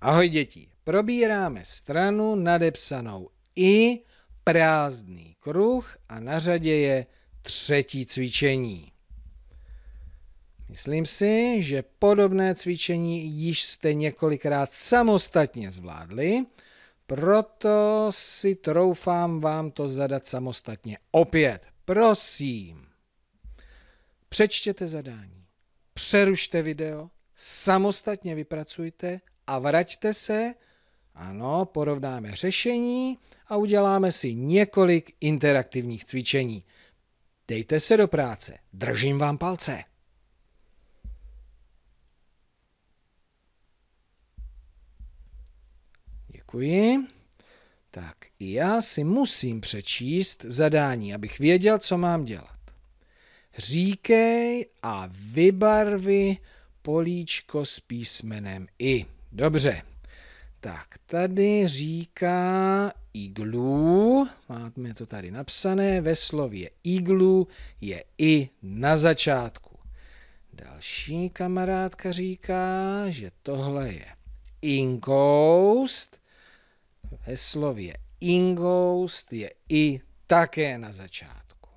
Ahoj děti, probíráme stranu nadepsanou i prázdný kruh a na řadě je třetí cvičení. Myslím si, že podobné cvičení již jste několikrát samostatně zvládli, proto si troufám vám to zadat samostatně. Opět, prosím, přečtěte zadání, přerušte video, samostatně vypracujte a vraťte se. Ano, porovnáme řešení a uděláme si několik interaktivních cvičení. Dejte se do práce, držím vám palce. Děkuji. Tak i já si musím přečíst zadání, abych věděl, co mám dělat. Říkej a vybarvi políčko s písmenem I. Dobře. Tak, tady říká iglu, máme to tady napsané, ve slově iglu je i na začátku. Další kamarádka říká, že tohle je ingoust, ve slově ingoust je i také na začátku.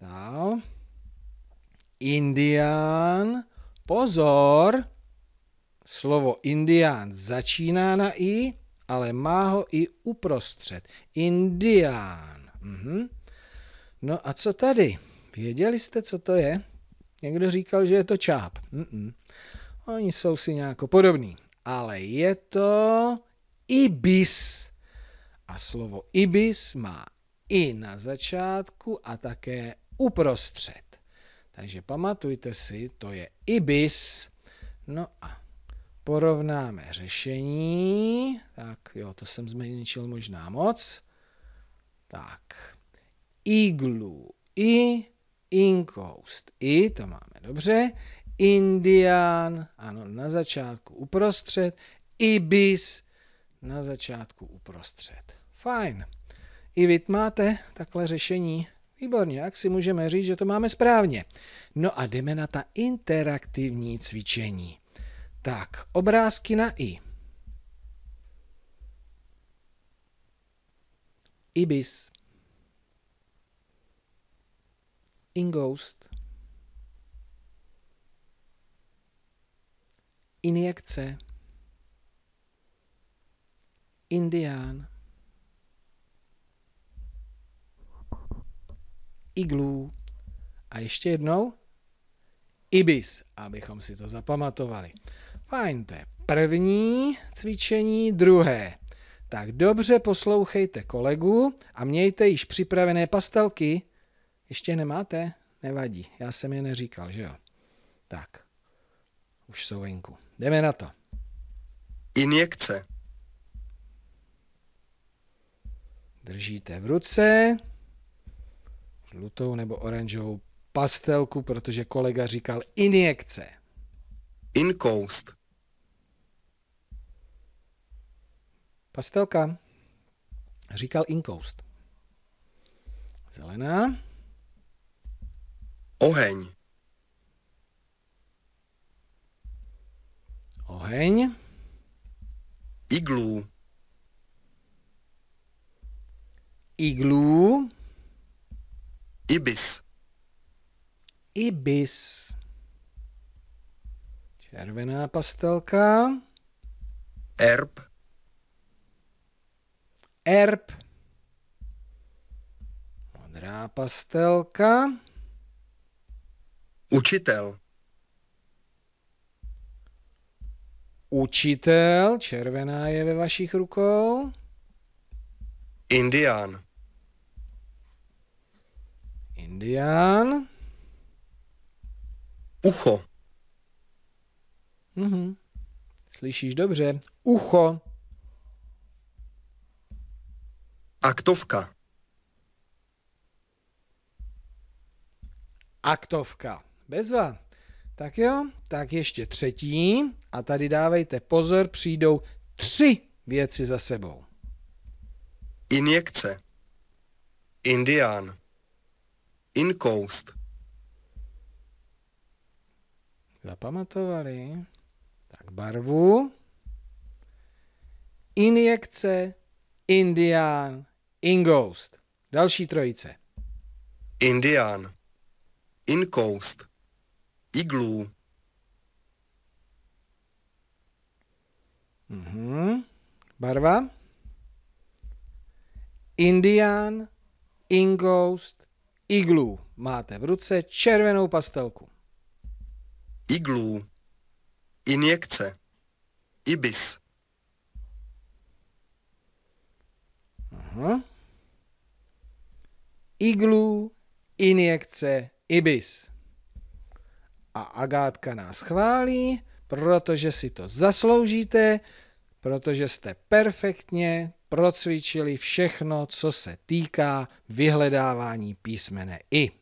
Dál. Indian, pozor, Slovo indián začíná na i, ale má ho i uprostřed. Indián. Mhm. No a co tady? Věděli jste, co to je? Někdo říkal, že je to čáp. Mm-mm. Oni jsou si nějak podobní. Ale je to ibis. A slovo ibis má i na začátku a také uprostřed. Takže pamatujte si, to je ibis. No a Porovnáme řešení. Tak jo, to jsem zmenšil možná moc. Tak. Iglu i, inkoust i, to máme dobře. Indian, ano, na začátku uprostřed. Ibis, na začátku uprostřed. Fajn. I vy máte takhle řešení. Výborně, jak si můžeme říct, že to máme správně. No a jdeme na ta interaktivní cvičení. Tak, obrázky na I. Ibis. Ingoust. Injekce. Indián. Iglů. A ještě jednou. Ibis, abychom si to zapamatovali. Fajn, to je první cvičení, druhé. Tak dobře poslouchejte kolegu a mějte již připravené pastelky. Ještě je nemáte? Nevadí, já jsem je neříkal, že jo? Tak, už jsou venku. Jdeme na to. Injekce. Držíte v ruce žlutou nebo oranžovou pastelku, protože kolega říkal injekce. Inkoust. Pastelka. Říkal inkoust. Zelená. Oheň. Oheň. iglu, iglu, Ibis. Ibis. Červená pastelka. Erb erb, modrá pastelka, učitel, učitel, červená je ve vašich rukou, indián, indián, ucho, mhm. slyšíš dobře, ucho, Aktovka. Aktovka. Bezva. Tak jo, tak ještě třetí. A tady dávejte pozor, přijdou tři věci za sebou. Injekce. Indián. Inkoust. Zapamatovali. Tak barvu. Injekce. Indián. Ingoust. Další trojice. Indian. Incoast. Igloo. Mhm. Barva? Indian, Ingoust, Iglu. Máte v ruce červenou pastelku. Iglu. Injekce. Ibis. Aha. Mhm iglu, injekce, ibis. A Agátka nás chválí, protože si to zasloužíte, protože jste perfektně procvičili všechno, co se týká vyhledávání písmene I.